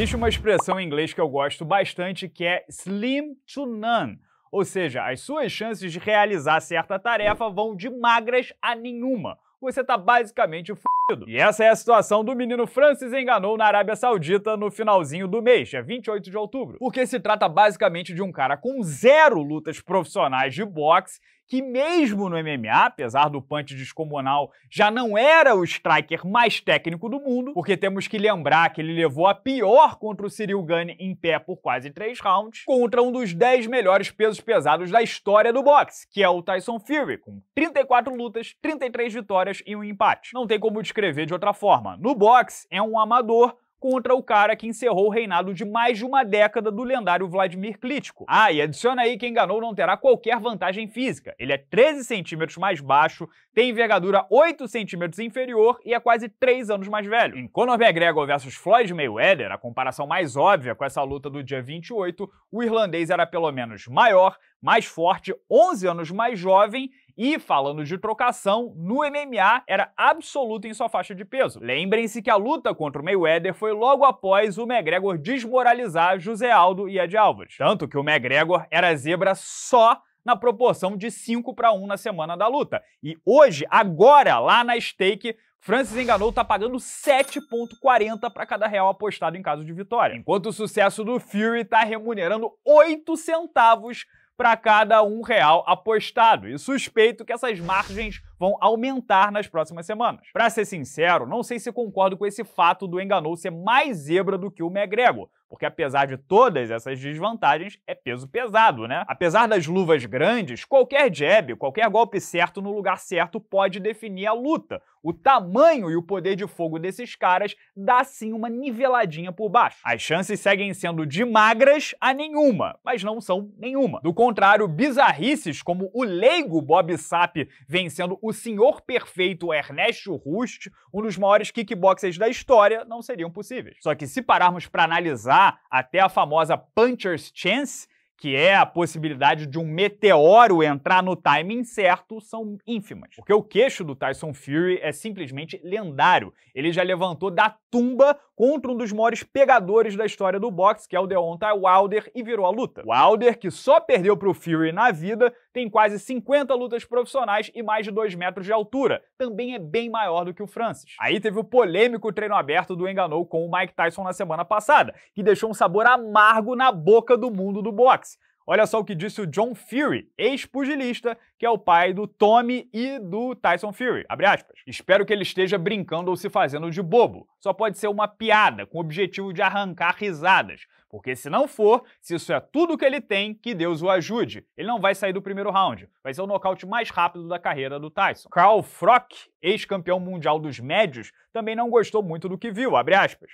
Existe uma expressão em inglês que eu gosto bastante que é slim to none, ou seja, as suas chances de realizar certa tarefa vão de magras a nenhuma. Você tá basicamente fudido. E essa é a situação do menino Francis Enganou na Arábia Saudita no finalzinho do mês, dia 28 de outubro. Porque se trata basicamente de um cara com zero lutas profissionais de boxe que mesmo no MMA, apesar do punch descomunal, já não era o striker mais técnico do mundo, porque temos que lembrar que ele levou a pior contra o Cyril Gane em pé por quase três rounds, contra um dos 10 melhores pesos pesados da história do boxe, que é o Tyson Fury, com 34 lutas, 33 vitórias e um empate. Não tem como descrever de outra forma. No boxe, é um amador contra o cara que encerrou o reinado de mais de uma década do lendário Vladimir Klitschko. Ah, e adiciona aí que Enganou não terá qualquer vantagem física. Ele é 13 centímetros mais baixo, tem envergadura 8 centímetros inferior e é quase 3 anos mais velho. Em Conor McGregor versus Floyd Mayweather, a comparação mais óbvia com essa luta do dia 28, o irlandês era pelo menos maior, mais forte, 11 anos mais jovem e falando de trocação, no MMA era absoluto em sua faixa de peso. Lembrem-se que a luta contra o Mayweather foi logo após o McGregor desmoralizar José Aldo e Ed Alves. Tanto que o McGregor era zebra só na proporção de 5 para 1 na semana da luta. E hoje, agora, lá na stake, Francis Enganou tá pagando 7,40 para cada real apostado em caso de vitória. Enquanto o sucesso do Fury tá remunerando 8 centavos para cada um real apostado. E suspeito que essas margens vão aumentar nas próximas semanas. Para ser sincero, não sei se concordo com esse fato do Enganou ser mais zebra do que o McGregor, porque apesar de todas essas desvantagens, é peso pesado, né? Apesar das luvas grandes, qualquer jab, qualquer golpe certo no lugar certo pode definir a luta. O tamanho e o poder de fogo desses caras dá sim uma niveladinha por baixo. As chances seguem sendo de magras a nenhuma, mas não são nenhuma. Do contrário, bizarrices como o leigo Bob Sapp vencendo o o senhor perfeito Ernesto Rust, um dos maiores kickboxers da história, não seriam possíveis. Só que se pararmos para analisar até a famosa Puncher's Chance, que é a possibilidade de um meteoro entrar no timing certo, são ínfimas. Porque o queixo do Tyson Fury é simplesmente lendário. Ele já levantou da tumba contra um dos maiores pegadores da história do boxe, que é o Deontay Wilder, e virou a luta. Wilder, que só perdeu para o Fury na vida, tem quase 50 lutas profissionais e mais de 2 metros de altura. Também é bem maior do que o Francis. Aí teve o polêmico treino aberto do Enganou com o Mike Tyson na semana passada, que deixou um sabor amargo na boca do mundo do boxe. Olha só o que disse o John Fury, ex-pugilista, que é o pai do Tommy e do Tyson Fury. Abre aspas. Espero que ele esteja brincando ou se fazendo de bobo. Só pode ser uma piada com o objetivo de arrancar risadas. Porque se não for, se isso é tudo que ele tem, que Deus o ajude. Ele não vai sair do primeiro round. Vai ser o nocaute mais rápido da carreira do Tyson. Carl Frock, ex-campeão mundial dos médios, também não gostou muito do que viu,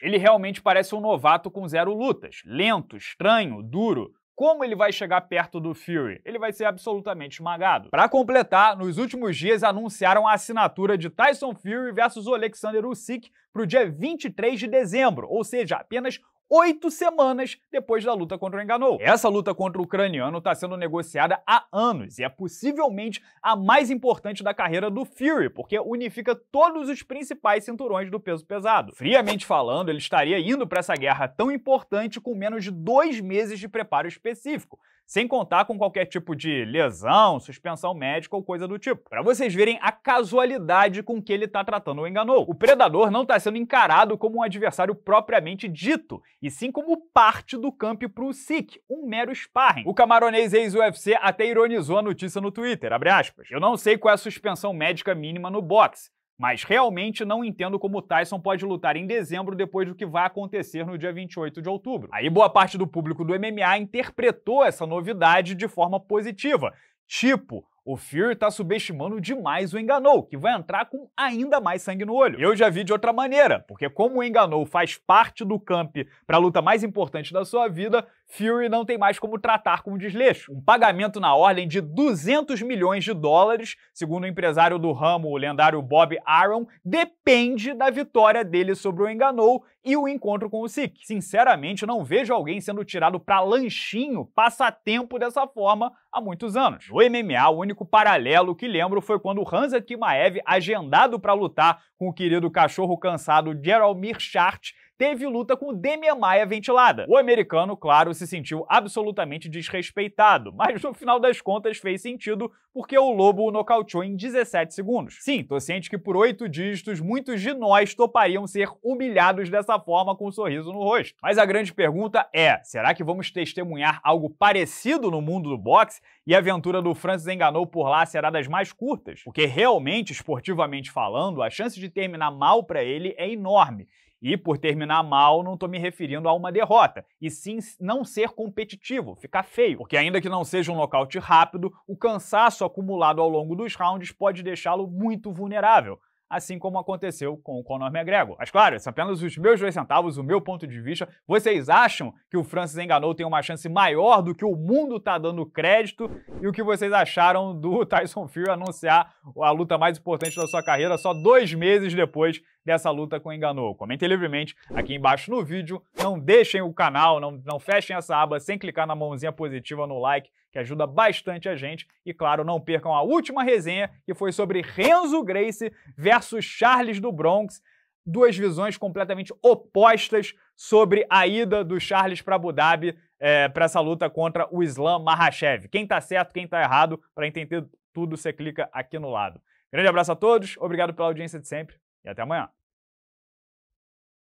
Ele realmente parece um novato com zero lutas. Lento, estranho, duro. Como ele vai chegar perto do Fury? Ele vai ser absolutamente esmagado. Para completar, nos últimos dias anunciaram a assinatura de Tyson Fury versus Alexander Usyk para o dia 23 de dezembro, ou seja, apenas oito semanas depois da luta contra o Enganou. Essa luta contra o ucraniano está sendo negociada há anos e é possivelmente a mais importante da carreira do Fury, porque unifica todos os principais cinturões do peso pesado. Friamente falando, ele estaria indo para essa guerra tão importante com menos de dois meses de preparo específico sem contar com qualquer tipo de lesão, suspensão médica ou coisa do tipo. Para vocês verem a casualidade com que ele está tratando o enganou. O predador não está sendo encarado como um adversário propriamente dito, e sim como parte do campo para o um mero sparring. O camaronês ex-UFC até ironizou a notícia no Twitter, Eu não sei qual é a suspensão médica mínima no boxe, mas realmente não entendo como o Tyson pode lutar em dezembro depois do que vai acontecer no dia 28 de outubro. Aí boa parte do público do MMA interpretou essa novidade de forma positiva. Tipo, o Fear está subestimando demais o Enganou, que vai entrar com ainda mais sangue no olho. Eu já vi de outra maneira, porque como o Enganou faz parte do camp para a luta mais importante da sua vida, Fury não tem mais como tratar com desleixo. Um pagamento na ordem de 200 milhões de dólares, segundo o empresário do ramo, o lendário Bob Aaron, depende da vitória dele sobre o Enganou e o encontro com o Sik. Sinceramente, não vejo alguém sendo tirado para lanchinho, passatempo dessa forma há muitos anos. O MMA, o único único paralelo que lembro foi quando Hansa Kimaev, agendado para lutar com o querido cachorro cansado Gerald Mirchart, teve luta com o Demian Maia ventilada. O americano, claro, se sentiu absolutamente desrespeitado, mas no final das contas fez sentido porque o Lobo o nocauteou em 17 segundos. Sim, tô ciente que por oito dígitos muitos de nós topariam ser humilhados dessa forma com um sorriso no rosto. Mas a grande pergunta é, será que vamos testemunhar algo parecido no mundo do boxe e a aventura do Francis enganou por lá será das mais curtas? Porque realmente, esportivamente falando, a chance de terminar mal para ele é enorme. E por terminar mal, não estou me referindo a uma derrota, e sim não ser competitivo, ficar feio, porque ainda que não seja um nocaute rápido, o cansaço acumulado ao longo dos rounds pode deixá-lo muito vulnerável. Assim como aconteceu com o Conor McGregor. Mas claro, são é apenas os meus dois centavos, o meu ponto de vista. Vocês acham que o Francis Enganou tem uma chance maior do que o mundo está dando crédito? E o que vocês acharam do Tyson Fury anunciar a luta mais importante da sua carreira só dois meses depois dessa luta com o Enganou? Comentem livremente aqui embaixo no vídeo. Não deixem o canal, não, não fechem essa aba sem clicar na mãozinha positiva no like, que ajuda bastante a gente. E claro, não percam a última resenha, que foi sobre Renzo Grace versus Charles do Bronx duas visões completamente opostas sobre a ida do Charles para Abu Dhabi é, para essa luta contra o Islam Mahashev. Quem está certo, quem está errado, para entender tudo, você clica aqui no lado. Grande abraço a todos, obrigado pela audiência de sempre. E até amanhã.